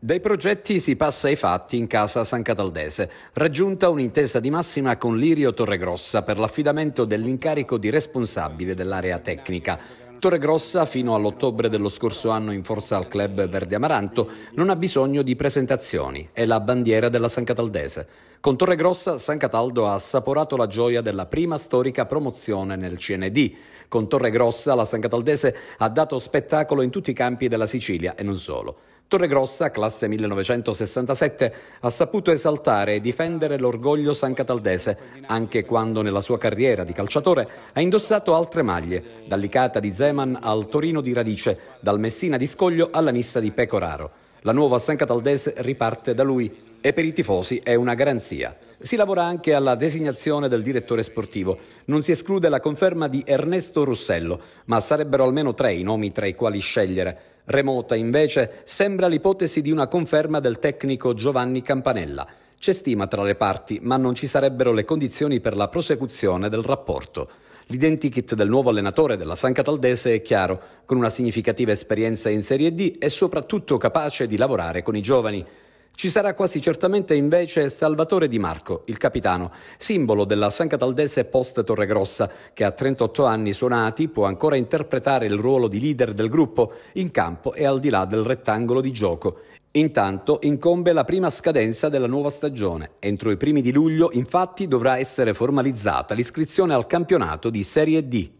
Dai progetti si passa ai fatti in casa San Cataldese. Raggiunta un'intesa di massima con Lirio Torregrossa per l'affidamento dell'incarico di responsabile dell'area tecnica. Torregrossa, fino all'ottobre dello scorso anno in forza al club Verde Amaranto, non ha bisogno di presentazioni, è la bandiera della San Cataldese. Con Torregrossa, San Cataldo ha assaporato la gioia della prima storica promozione nel CND. Con Torregrossa, la San Cataldese ha dato spettacolo in tutti i campi della Sicilia e non solo. Torregrossa, classe 1967, ha saputo esaltare e difendere l'orgoglio sancataldese, anche quando nella sua carriera di calciatore ha indossato altre maglie, dall'Icata di Zeman al Torino di Radice, dal Messina di Scoglio alla Nissa di Pecoraro. La nuova San Cataldese riparte da lui e per i tifosi è una garanzia. Si lavora anche alla designazione del direttore sportivo. Non si esclude la conferma di Ernesto Russello, ma sarebbero almeno tre i nomi tra i quali scegliere. Remota invece sembra l'ipotesi di una conferma del tecnico Giovanni Campanella. C'è stima tra le parti, ma non ci sarebbero le condizioni per la prosecuzione del rapporto. L'identikit del nuovo allenatore della San Cataldese è chiaro, con una significativa esperienza in Serie D e soprattutto capace di lavorare con i giovani. Ci sarà quasi certamente invece Salvatore Di Marco, il capitano, simbolo della San Cataldese post Torregrossa, che a 38 anni suonati può ancora interpretare il ruolo di leader del gruppo in campo e al di là del rettangolo di gioco. Intanto incombe la prima scadenza della nuova stagione. Entro i primi di luglio, infatti, dovrà essere formalizzata l'iscrizione al campionato di Serie D.